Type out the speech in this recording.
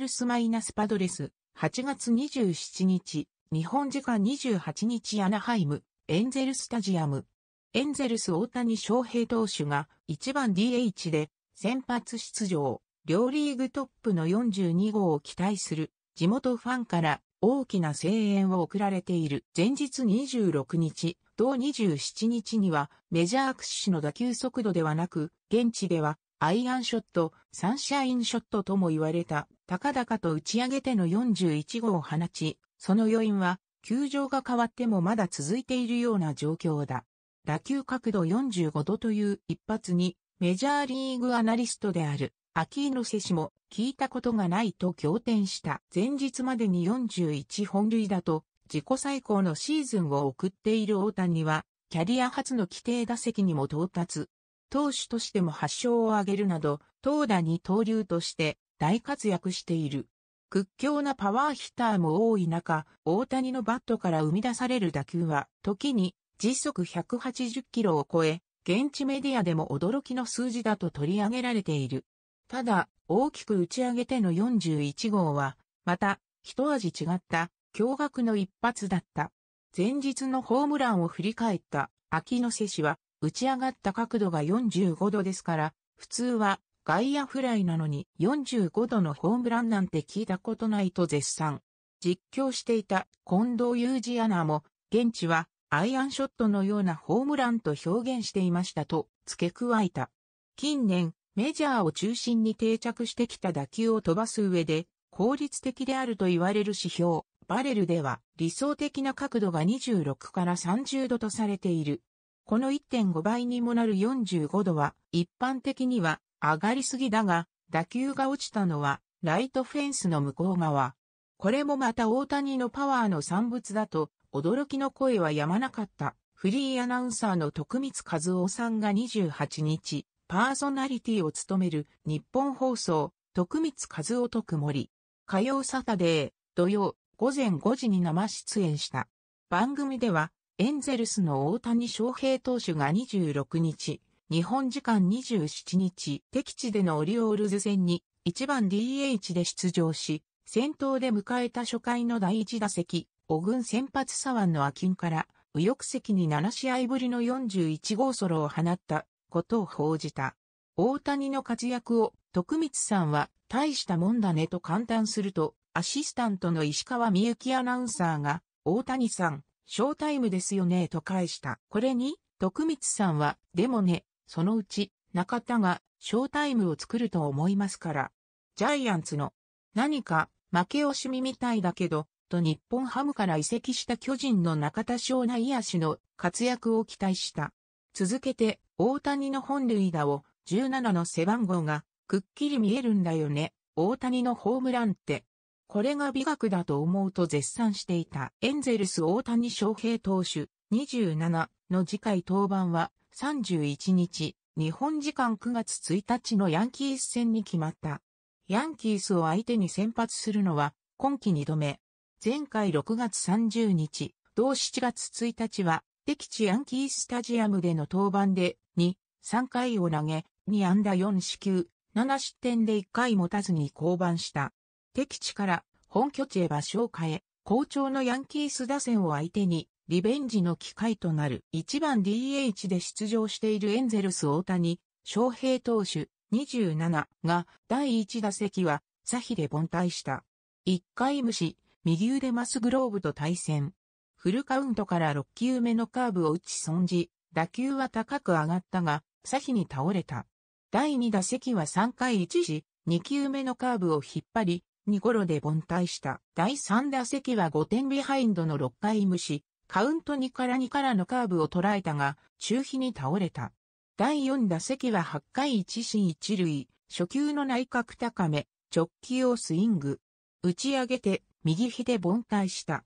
ルスマイナスパドレス、8月27日、日本時間28日アナハイム、エンゼルスタジアム。エンゼルス大谷翔平投手が1番 DH で先発出場、両リーグトップの42号を期待する地元ファンから大きな声援を送られている。前日26日、同27日にはメジャー屈指の打球速度ではなく、現地ではアイアンショット、サンシャインショットとも言われた高々と打ち上げての41号を放ち、その余韻は、球場が変わってもまだ続いているような状況だ。打球角度45度という一発に、メジャーリーグアナリストである、アキーノセ氏も聞いたことがないと仰天した。前日までに41本塁打と、自己最高のシーズンを送っている大谷は、キャリア初の規定打席にも到達。投手としても8勝を挙げるなど、投打に投流として大活躍している。屈強なパワーヒッターも多い中、大谷のバットから生み出される打球は、時に時速180キロを超え、現地メディアでも驚きの数字だと取り上げられている。ただ、大きく打ち上げての41号は、また、一味違った驚愕の一発だった。前日のホームランを振り返った秋野瀬氏は、打ち上がった角度が45度ですから、普通は外野フライなのに45度のホームランなんて聞いたことないと絶賛。実況していた近藤裕二アナも、現地はアイアンショットのようなホームランと表現していましたと付け加えた。近年、メジャーを中心に定着してきた打球を飛ばす上で、効率的であると言われる指標、バレルでは理想的な角度が26から30度とされている。この1.5倍にもなる45度は、一般的には上がりすぎだが、打球が落ちたのは、ライトフェンスの向こう側。これもまた大谷のパワーの産物だと、驚きの声はやまなかった。フリーアナウンサーの徳光和夫さんが28日、パーソナリティを務める日本放送、徳光和夫曇り。火曜サタデー、土曜、午前5時に生出演した。番組では、エンゼルスの大谷翔平投手が26日、日本時間27日、敵地でのオリオールズ戦に1番 DH で出場し、先頭で迎えた初回の第1打席、お軍先発左腕のアキンから、右翼席に7試合ぶりの41号ソロを放ったことを報じた。大谷の活躍を徳光さんは大したもんだねと感嘆すると、アシスタントの石川美幸アナウンサーが、大谷さん、ショータイムですよねと返した。これに、徳光さんは、でもね、そのうち、中田がショータイムを作ると思いますから。ジャイアンツの、何か、負け惜しみみたいだけど、と日本ハムから移籍した巨人の中田翔内野手の活躍を期待した。続けて、大谷の本塁打を17の背番号がくっきり見えるんだよね。大谷のホームランって。これが美学だと思うと絶賛していたエンゼルス大谷翔平投手27の次回登板は31日、日本時間9月1日のヤンキース戦に決まった。ヤンキースを相手に先発するのは、今季2度目。前回6月30日、同7月1日は、敵地ヤンキースタジアムでの登板で、2、3回を投げ、2安打4四球、7失点で1回持たずに降板した。敵地から本拠地へ場所を変え、好調のヤンキース打線を相手にリベンジの機会となる1番 DH で出場しているエンゼルス大谷、翔平投手27が第1打席は左比で凡退した。1回無視、右腕マスグローブと対戦。フルカウントから6球目のカーブを打ち損じ、打球は高く上がったが、左比に倒れた。第2打席は3回1時、2球目のカーブを引っ張り、2ゴロで凡退した。第3打席は5点ビハインドの6回無視、カウント2から2からのカーブを捉えたが、中飛に倒れた。第4打席は8回1進1塁、初球の内角高め、直球をスイング。打ち上げて、右手で凡退した。